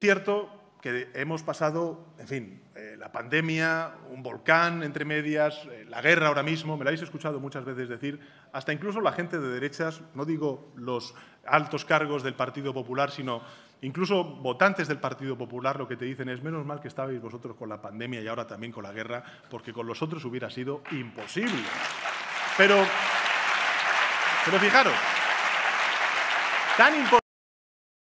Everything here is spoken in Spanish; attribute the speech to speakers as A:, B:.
A: Cierto que hemos pasado, en fin, eh, la pandemia, un volcán entre medias, eh, la guerra ahora mismo, me lo habéis escuchado muchas veces decir, hasta incluso la gente de derechas, no digo los altos cargos del Partido Popular, sino incluso votantes del Partido Popular, lo que te dicen es, menos mal que estabais vosotros con la pandemia y ahora también con la guerra, porque con los otros hubiera sido imposible. Pero, pero fijaros, tan importante...